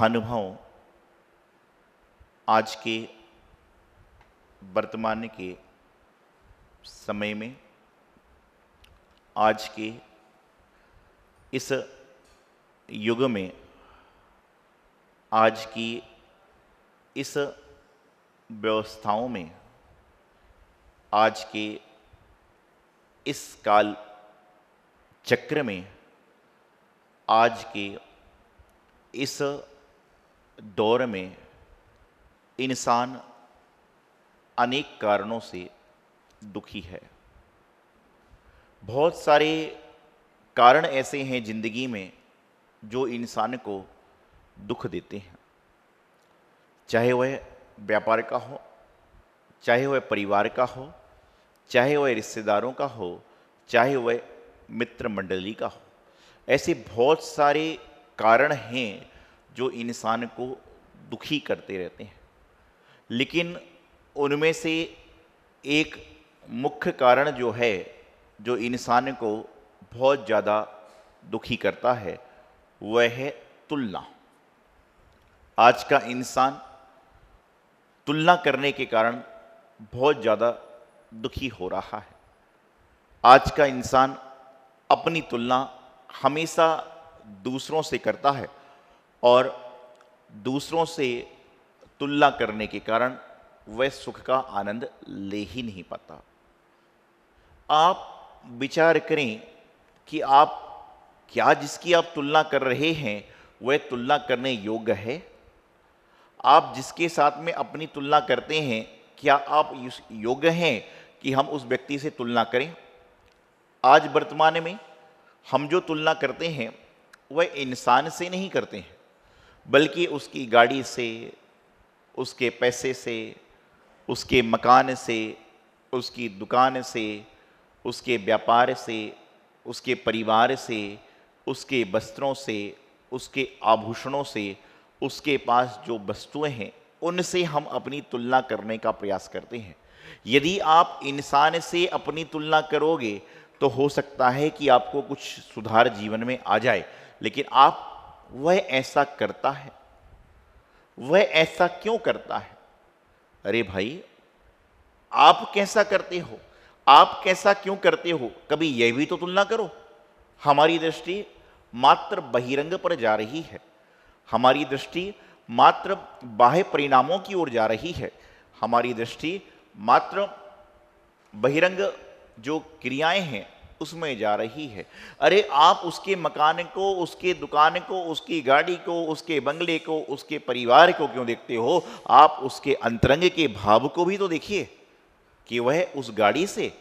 महानुभाव आज के वर्तमान के समय में आज के इस युग में आज की इस व्यवस्थाओं में आज के इस काल चक्र में आज के इस दौर में इंसान अनेक कारणों से दुखी है बहुत सारे कारण ऐसे हैं ज़िंदगी में जो इंसान को दुख देते हैं चाहे वह व्यापार का हो चाहे वह परिवार का हो चाहे वह रिश्तेदारों का हो चाहे वह मित्र मंडली का हो ऐसे बहुत सारे कारण हैं जो इंसान को दुखी करते रहते हैं लेकिन उनमें से एक मुख्य कारण जो है जो इंसान को बहुत ज़्यादा दुखी करता है वह है तुलना आज का इंसान तुलना करने के कारण बहुत ज़्यादा दुखी हो रहा है आज का इंसान अपनी तुलना हमेशा दूसरों से करता है और दूसरों से तुलना करने के कारण वह सुख का आनंद ले ही नहीं पाता आप विचार करें कि आप क्या जिसकी आप तुलना कर रहे हैं वह तुलना करने योग्य है आप जिसके साथ में अपनी तुलना करते हैं क्या आप योग्य हैं कि हम उस व्यक्ति से तुलना करें आज वर्तमान में हम जो तुलना करते हैं वह इंसान से नहीं करते हैं बल्कि उसकी गाड़ी से उसके पैसे से उसके मकान से उसकी दुकान से उसके व्यापार से उसके परिवार से उसके वस्त्रों से उसके आभूषणों से उसके पास जो वस्तुएं हैं उनसे हम अपनी तुलना करने का प्रयास करते हैं यदि आप इंसान से अपनी तुलना करोगे तो हो सकता है कि आपको कुछ सुधार जीवन में आ जाए लेकिन आप वह ऐसा करता है वह ऐसा क्यों करता है अरे भाई आप कैसा करते हो आप कैसा क्यों करते हो कभी यह भी तो तुलना करो हमारी दृष्टि मात्र बहिरंग पर जा रही है हमारी दृष्टि मात्र बाह्य परिणामों की ओर जा रही है हमारी दृष्टि मात्र बहिरंग जो क्रियाएं हैं उसमें जा रही है अरे आप उसके मकान को उसके दुकान को उसकी गाड़ी को उसके बंगले को उसके परिवार को क्यों देखते हो आप उसके अंतरंग के भाव को भी तो देखिए कि वह उस गाड़ी से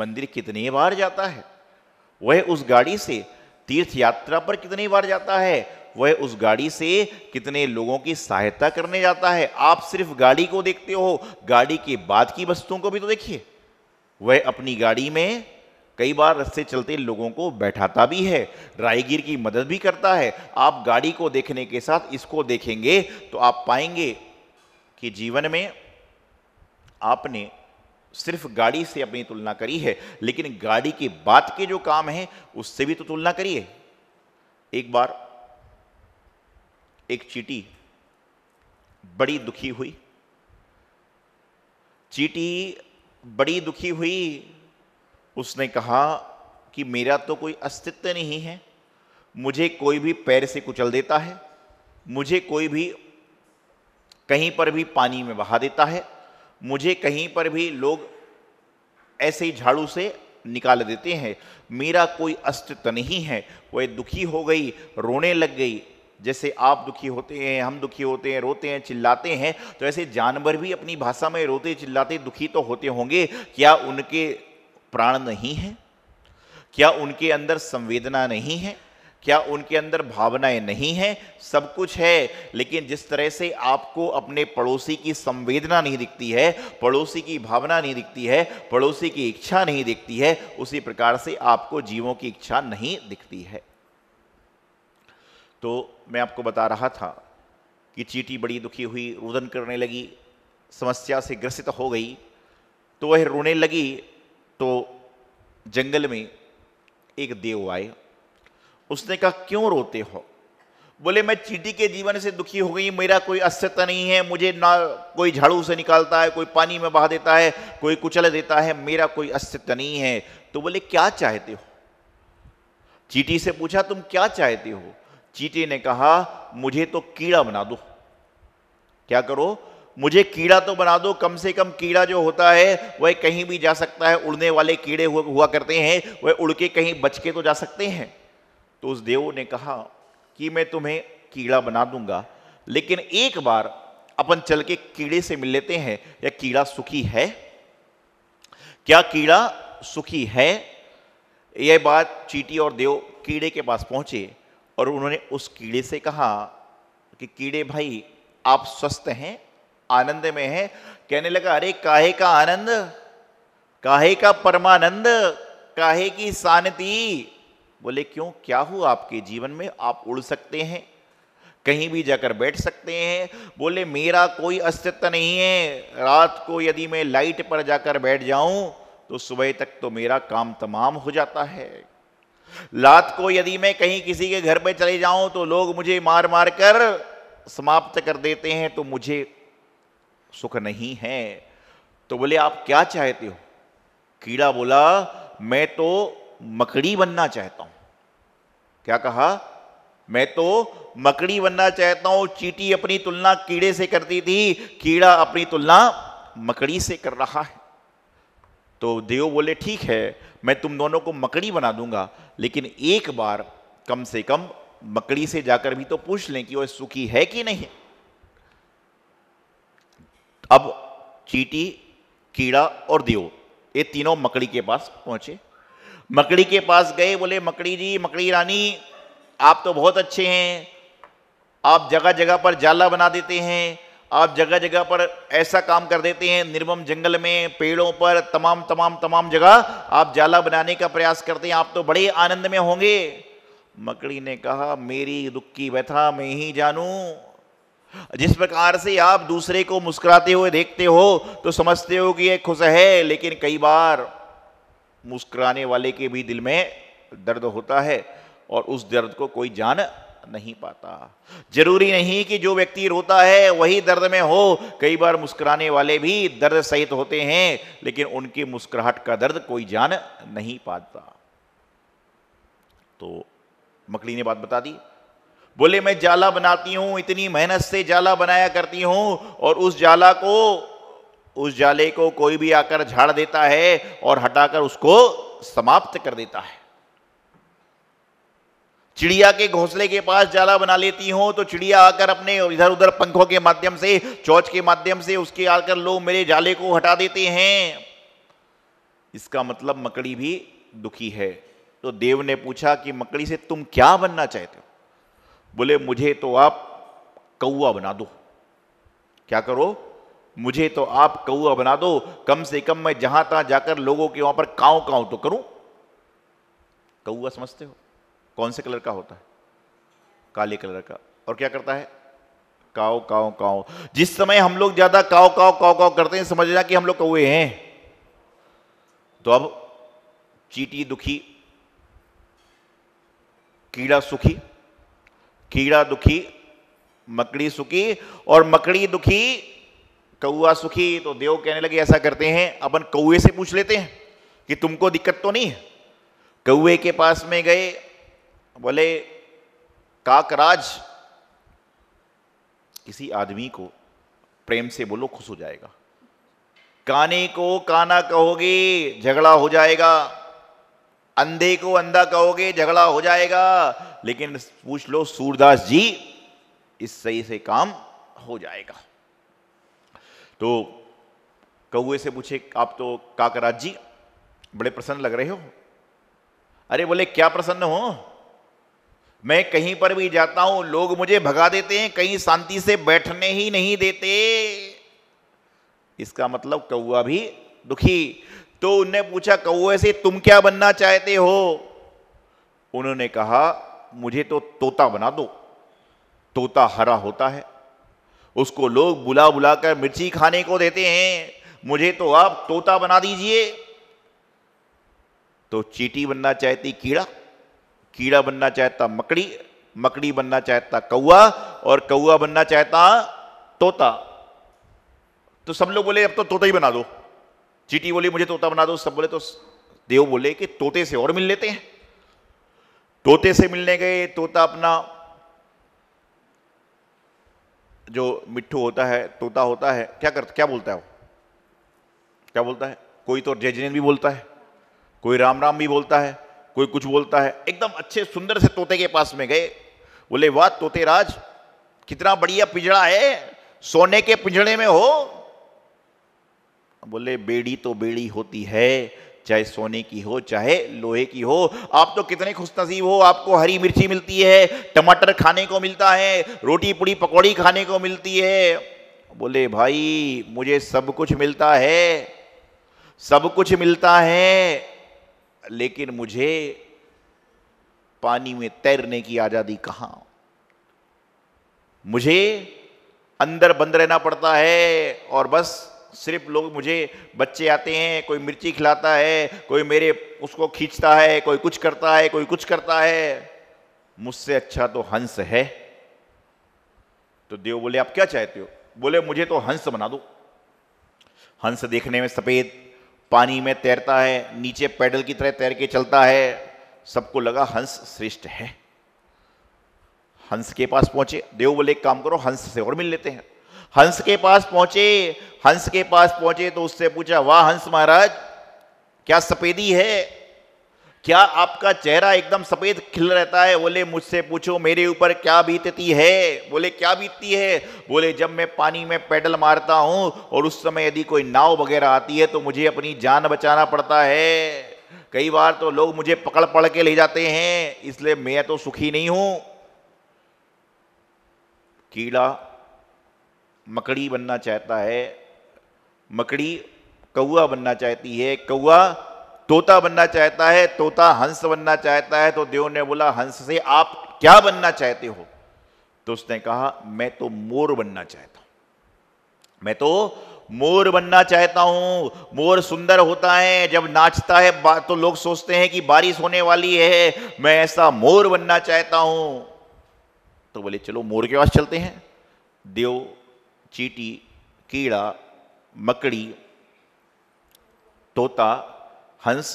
मंदिर कितने बार जाता है वह उस गाड़ी से तीर्थ यात्रा पर कितनी बार जाता है वह उस गाड़ी से कितने लोगों की सहायता करने जाता है आप सिर्फ गाड़ी को देखते हो गाड़ी के बाद की वस्तुओं को भी तो देखिए वह अपनी गाड़ी में कई बार रस्ते चलते लोगों को बैठाता भी है रायगीर की मदद भी करता है आप गाड़ी को देखने के साथ इसको देखेंगे तो आप पाएंगे कि जीवन में आपने सिर्फ गाड़ी से अपनी तुलना करी है लेकिन गाड़ी के बात के जो काम हैं उससे भी तो तुलना करिए एक बार एक चीटी बड़ी दुखी हुई चीटी बड़ी दुखी हुई उसने कहा कि मेरा तो कोई अस्तित्व नहीं है मुझे कोई भी पैर से कुचल देता है मुझे कोई भी कहीं पर भी पानी में बहा देता है मुझे कहीं पर भी लोग ऐसे ही झाड़ू से निकाल देते हैं मेरा कोई अस्तित्व नहीं है वह दुखी हो गई रोने लग गई जैसे आप दुखी होते हैं हम दुखी होते हैं रोते हैं चिल्लाते हैं तो ऐसे जानवर भी अपनी भाषा में रोते चिल्लाते दुखी तो होते होंगे क्या उनके प्राण नहीं है क्या उनके अंदर संवेदना नहीं है क्या उनके अंदर भावनाएं नहीं हैं सब कुछ है लेकिन जिस तरह से आपको अपने पड़ोसी की संवेदना नहीं दिखती है पड़ोसी की भावना नहीं दिखती है पड़ोसी की इच्छा नहीं दिखती है उसी प्रकार से आपको जीवों की इच्छा नहीं दिखती है तो मैं आपको बता रहा था कि चीटी बड़ी दुखी हुई रुदन करने लगी समस्या से ग्रसित हो गई तो वह रोने लगी तो जंगल में एक देव आए उसने कहा क्यों रोते हो बोले मैं चीटी के जीवन से दुखी हो गई मेरा कोई अस्तित्व नहीं है मुझे ना कोई झाड़ू से निकालता है कोई पानी में बहा देता है कोई कुचल देता है मेरा कोई अस्तित्व नहीं है तो बोले क्या चाहते हो चीटी से पूछा तुम क्या चाहते हो चीटी ने कहा मुझे तो कीड़ा बना दो क्या करो मुझे कीड़ा तो बना दो कम से कम कीड़ा जो होता है वह कहीं भी जा सकता है उड़ने वाले कीड़े हुआ, करते हैं वह उड़ के कहीं बच के तो जा सकते हैं तो उस देव ने कहा कि मैं तुम्हें कीड़ा बना दूंगा लेकिन एक बार अपन चल के कीड़े से मिल लेते हैं या कीड़ा सुखी है क्या कीड़ा सुखी है यह बात चीटी और देव कीड़े के पास पहुंचे और उन्होंने उस कीड़े से कहा कि कीड़े भाई आप स्वस्थ हैं आनंद में है कहने लगा अरे काहे का आनंद काहे का परमानंद काहे की शांति बोले क्यों क्या हुआ आपके जीवन में आप उड़ सकते हैं कहीं भी जाकर बैठ सकते हैं बोले मेरा कोई अस्तित्व नहीं है रात को यदि मैं लाइट पर जाकर बैठ जाऊं तो सुबह तक तो मेरा काम तमाम हो जाता है रात को यदि मैं कहीं किसी के घर पर चले जाऊं तो लोग मुझे मार मार कर समाप्त कर देते हैं तो मुझे सुख नहीं है तो बोले आप क्या चाहते हो कीड़ा बोला मैं तो मकड़ी बनना चाहता हूं क्या कहा मैं तो मकड़ी बनना चाहता हूं चीटी अपनी तुलना कीड़े से करती थी कीड़ा अपनी तुलना मकड़ी से कर रहा है तो देव बोले ठीक है मैं तुम दोनों को मकड़ी बना दूंगा लेकिन एक बार कम से कम मकड़ी से जाकर भी तो पूछ लें कि वह सुखी है कि नहीं है अब चीटी कीड़ा और देव ये तीनों मकड़ी के पास पहुंचे मकड़ी के पास गए बोले मकड़ी जी मकड़ी रानी आप तो बहुत अच्छे हैं आप जगह जगह पर जाला बना देते हैं आप जगह जगह पर ऐसा काम कर देते हैं निर्मम जंगल में पेड़ों पर तमाम तमाम तमाम जगह आप जाला बनाने का प्रयास करते हैं आप तो बड़े आनंद में होंगे मकड़ी ने कहा मेरी दुख की व्यथा मैं ही जानूं जिस प्रकार से आप दूसरे को मुस्कुराते हुए देखते हो तो समझते हो कि यह खुश है लेकिन कई बार मुस्कुराने वाले के भी दिल में दर्द होता है और उस दर्द को कोई जान नहीं पाता जरूरी नहीं कि जो व्यक्ति रोता है वही दर्द में हो कई बार मुस्कुराने वाले भी दर्द सहित होते हैं लेकिन उनकी मुस्कुराहट का दर्द कोई जान नहीं पाता तो मकड़ी ने बात बता दी बोले मैं जाला बनाती हूँ इतनी मेहनत से जाला बनाया करती हूँ और उस जाला को उस जाले को कोई भी आकर झाड़ देता है और हटाकर उसको समाप्त कर देता है चिड़िया के घोंसले के पास जाला बना लेती हूँ तो चिड़िया आकर अपने इधर उधर पंखों के माध्यम से चौच के माध्यम से उसके आकर लोग मेरे जाले को हटा देते हैं इसका मतलब मकड़ी भी दुखी है तो देव ने पूछा कि मकड़ी से तुम क्या बनना चाहते हो बोले मुझे तो आप कौआ बना दो क्या करो मुझे तो आप कौआ बना दो कम से कम मैं जहां तहां जाकर लोगों के वहां पर काव काव तो करूं कौआ समझते हो कौन से कलर का होता है काले कलर का और क्या करता है काव काव काव जिस समय हम लोग ज्यादा काव काव काव काव करते हैं समझ कि हम लोग कौए हैं तो अब चीटी दुखी कीड़ा सुखी कीड़ा दुखी मकड़ी सुखी और मकड़ी दुखी कौआ सुखी तो देव कहने लगे ऐसा करते हैं अपन कौए से पूछ लेते हैं कि तुमको दिक्कत तो नहीं है कौए के पास में गए बोले काकराज किसी आदमी को प्रेम से बोलो खुश हो जाएगा काने को काना कहोगे झगड़ा हो जाएगा अंधे को अंधा कहोगे झगड़ा हो जाएगा लेकिन पूछ लो सूरदास जी इस सही से काम हो जाएगा तो कौए से पूछे आप तो काकराज जी बड़े प्रसन्न लग रहे हो अरे बोले क्या प्रसन्न हो मैं कहीं पर भी जाता हूं लोग मुझे भगा देते हैं कहीं शांति से बैठने ही नहीं देते इसका मतलब कौआ भी दुखी तो उनने पूछा कौए से तुम क्या बनना चाहते हो उन्होंने कहा मुझे तो तोता बना दो तोता हरा होता है उसको लोग बुला बुला कर मिर्ची खाने को देते हैं मुझे तो आप तोता बना दीजिए तो चीटी बनना चाहती कीड़ा कीड़ा बनना चाहता मकड़ी मकड़ी बनना चाहता कौआ और कौआ बनना चाहता तोता तो सब लोग बोले अब तो तोता ही बना दो चीटी बोली मुझे तोता बना दो सब बोले तो देव बोले कि तोते से और मिल लेते हैं तोते से मिलने गए तोता अपना जो मिट्टू होता है तोता होता है क्या कर क्या बोलता है वो क्या बोलता है कोई तो जय जिनेन भी बोलता है कोई राम राम भी बोलता है कोई कुछ बोलता है एकदम अच्छे सुंदर से तोते के पास में गए बोले वाह तोते राज कितना बढ़िया पिंजड़ा है सोने के पिंजड़े में हो बोले बेड़ी तो बेड़ी होती है चाहे सोने की हो चाहे लोहे की हो आप तो कितने खुश नसीब हो आपको हरी मिर्ची मिलती है टमाटर खाने को मिलता है रोटी पूड़ी पकौड़ी खाने को मिलती है बोले भाई मुझे सब कुछ मिलता है सब कुछ मिलता है लेकिन मुझे पानी में तैरने की आज़ादी कहां मुझे अंदर बंद रहना पड़ता है और बस सिर्फ लोग मुझे बच्चे आते हैं कोई मिर्ची खिलाता है कोई मेरे उसको खींचता है कोई कुछ करता है कोई कुछ करता है मुझसे अच्छा तो हंस है तो देव बोले आप क्या चाहते हो बोले मुझे तो हंस बना दो हंस देखने में सफ़ेद पानी में तैरता है नीचे पैडल की तरह तैर के चलता है सबको लगा हंस श्रेष्ठ है हंस के पास पहुंचे देव बोले काम करो हंस से और मिल लेते हैं हंस के पास पहुंचे हंस के पास पहुंचे तो उससे पूछा वाह हंस महाराज क्या सफेदी है क्या आपका चेहरा एकदम सफेद खिल रहता है बोले मुझसे पूछो मेरे ऊपर क्या बीतती है बोले क्या बीतती है बोले जब मैं पानी में पैडल मारता हूं और उस समय यदि कोई नाव वगैरह आती है तो मुझे अपनी जान बचाना पड़ता है कई बार तो लोग मुझे पकड़ पकड़ के ले जाते हैं इसलिए मैं तो सुखी नहीं हूं कीड़ा मकड़ी बनना चाहता है मकड़ी कौआ बनना चाहती है कौआ तोता बनना चाहता है तोता हंस बनना चाहता है तो देव ने बोला हंस से आप क्या बनना चाहते हो तो उसने कहा मैं तो मोर बनना चाहता हूं मैं तो मोर बनना चाहता हूं मोर सुंदर होता है जब नाचता है तो लोग सोचते हैं कि बारिश होने वाली है मैं ऐसा मोर बनना चाहता हूं तो बोले चलो मोर के पास चलते हैं देव चीटी कीड़ा मकड़ी तोता हंस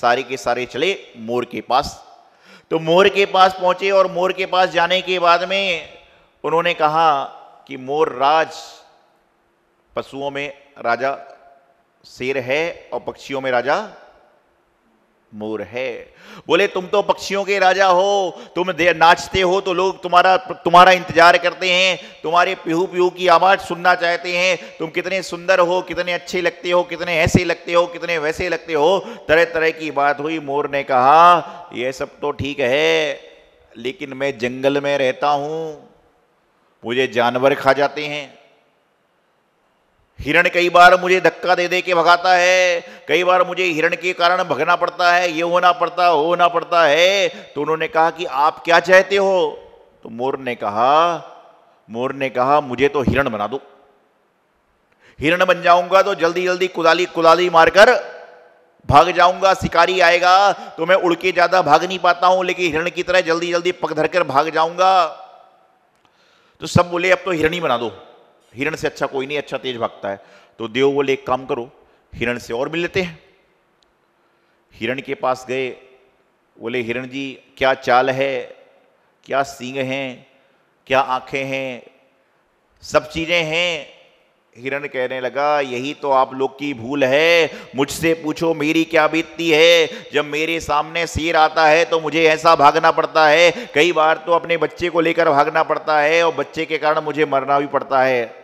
सारे के सारे चले मोर के पास तो मोर के पास पहुंचे और मोर के पास जाने के बाद में उन्होंने कहा कि मोर राज पशुओं में राजा शेर है और पक्षियों में राजा मोर है बोले तुम तो पक्षियों के राजा हो तुम देर नाचते हो तो लोग तुम्हारा तुम्हारा इंतजार करते हैं तुम्हारे पिहू पिहू की आवाज़ सुनना चाहते हैं तुम कितने सुंदर हो कितने अच्छे लगते हो कितने ऐसे लगते हो कितने वैसे लगते हो तरह तरह की बात हुई मोर ने कहा यह सब तो ठीक है लेकिन मैं जंगल में रहता हूं मुझे जानवर खा जाते हैं हिरण कई बार मुझे धक्का दे दे के भगाता है कई बार मुझे हिरण के कारण भगना पड़ता है ये होना पड़ता वो होना पड़ता है तो उन्होंने कहा कि आप क्या चाहते हो तो मोर ने कहा मोर ने कहा मुझे तो हिरण बना दो हिरण बन जाऊंगा तो जल्दी जल्दी कुदाली कुदाली मारकर भाग जाऊंगा शिकारी आएगा तो मैं उड़ के ज्यादा भाग नहीं पाता हूं लेकिन हिरण की तरह जल्दी जल्दी पग कर भाग जाऊंगा तो सब बोले अब तो हिरणी बना दो हिरण से अच्छा कोई नहीं अच्छा तेज भागता है तो देव बोले एक काम करो हिरण से और मिल लेते हैं हिरण के पास गए बोले हिरण जी क्या चाल है क्या सींग हैं क्या आंखें हैं सब चीज़ें हैं हिरण कहने लगा यही तो आप लोग की भूल है मुझसे पूछो मेरी क्या बीतती है जब मेरे सामने शेर आता है तो मुझे ऐसा भागना पड़ता है कई बार तो अपने बच्चे को लेकर भागना पड़ता है और बच्चे के कारण मुझे मरना भी पड़ता है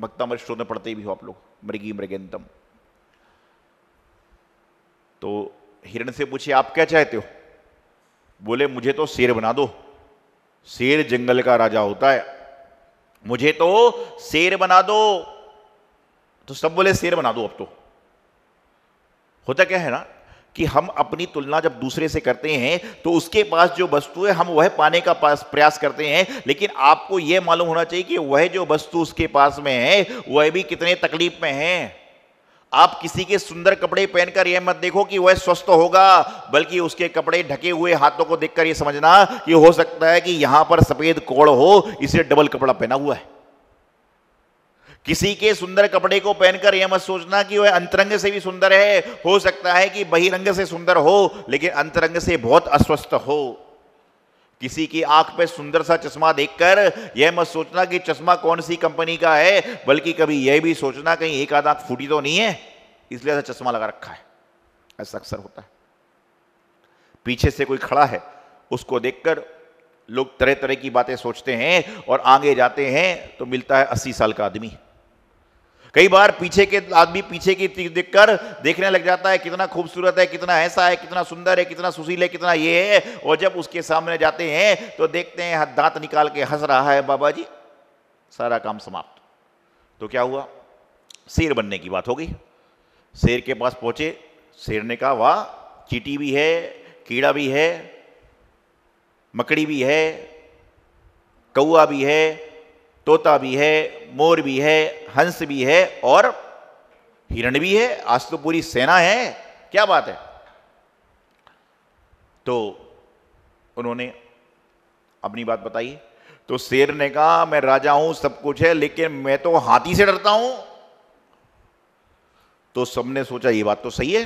भक्तामर स्टोर में पढ़ते ही भी हो आप लोग मृगी मृगेंतम तो हिरण से पूछे आप क्या चाहते हो बोले मुझे तो शेर बना दो शेर जंगल का राजा होता है मुझे तो शेर बना दो तो सब बोले शेर बना दो अब तो होता क्या है ना कि हम अपनी तुलना जब दूसरे से करते हैं तो उसके पास जो वस्तु है हम वह पाने का प्रयास करते हैं लेकिन आपको यह मालूम होना चाहिए कि वह जो वस्तु उसके पास में है वह भी कितने तकलीफ में है आप किसी के सुंदर कपड़े पहनकर यह मत देखो कि वह स्वस्थ होगा बल्कि उसके कपड़े ढके हुए हाथों को देखकर यह समझना कि हो सकता है कि यहां पर सफेद कोड़ हो इसे डबल कपड़ा पहना हुआ है किसी के सुंदर कपड़े को पहनकर यह मत सोचना कि वह अंतरंग से भी सुंदर है हो सकता है कि बहिरंग से सुंदर हो लेकिन अंतरंग से बहुत अस्वस्थ हो किसी की आंख पर सुंदर सा चश्मा देखकर यह मत सोचना कि चश्मा कौन सी कंपनी का है बल्कि कभी यह भी सोचना कहीं एक आध आंख फूटी तो नहीं है इसलिए ऐसा चश्मा लगा रखा है ऐसा अक्सर होता है पीछे से कोई खड़ा है उसको देखकर लोग तरह तरह की बातें सोचते हैं और आगे जाते हैं तो मिलता है अस्सी साल का आदमी कई बार पीछे के आदमी पीछे की देख कर देखने लग जाता है कितना खूबसूरत है कितना ऐसा है कितना सुंदर है कितना सुशील है कितना ये है और जब उसके सामने जाते हैं तो देखते हैं दांत निकाल के हंस रहा है बाबा जी सारा काम समाप्त तो क्या हुआ शेर बनने की बात हो गई शेर के पास पहुंचे शेर ने कहा वाह चीटी भी है कीड़ा भी है मकड़ी भी है कौआ भी है तोता भी है मोर भी है हंस भी है और हिरण भी है आज तो पूरी सेना है क्या बात है तो उन्होंने अपनी बात बताई तो शेर ने कहा मैं राजा हूं सब कुछ है लेकिन मैं तो हाथी से डरता हूं तो सबने सोचा ये बात तो सही है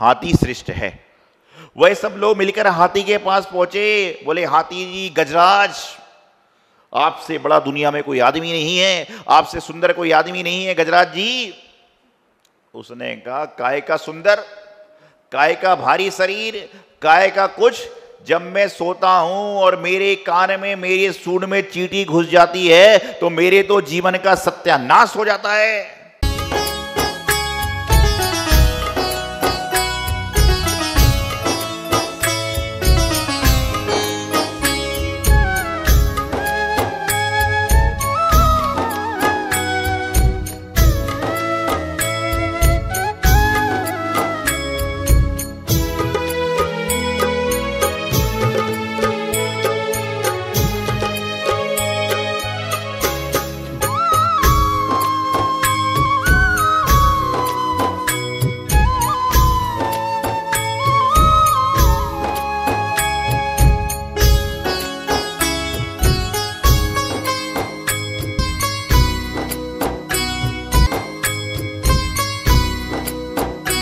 हाथी श्रेष्ठ है वह सब लोग मिलकर हाथी के पास पहुंचे बोले हाथी जी गजराज आपसे बड़ा दुनिया में कोई आदमी नहीं है आपसे सुंदर कोई आदमी नहीं है गजराज जी उसने कहा काय का सुंदर काय का भारी शरीर काय का कुछ जब मैं सोता हूं और मेरे कान में मेरे सूड में चीटी घुस जाती है तो मेरे तो जीवन का सत्यानाश हो जाता है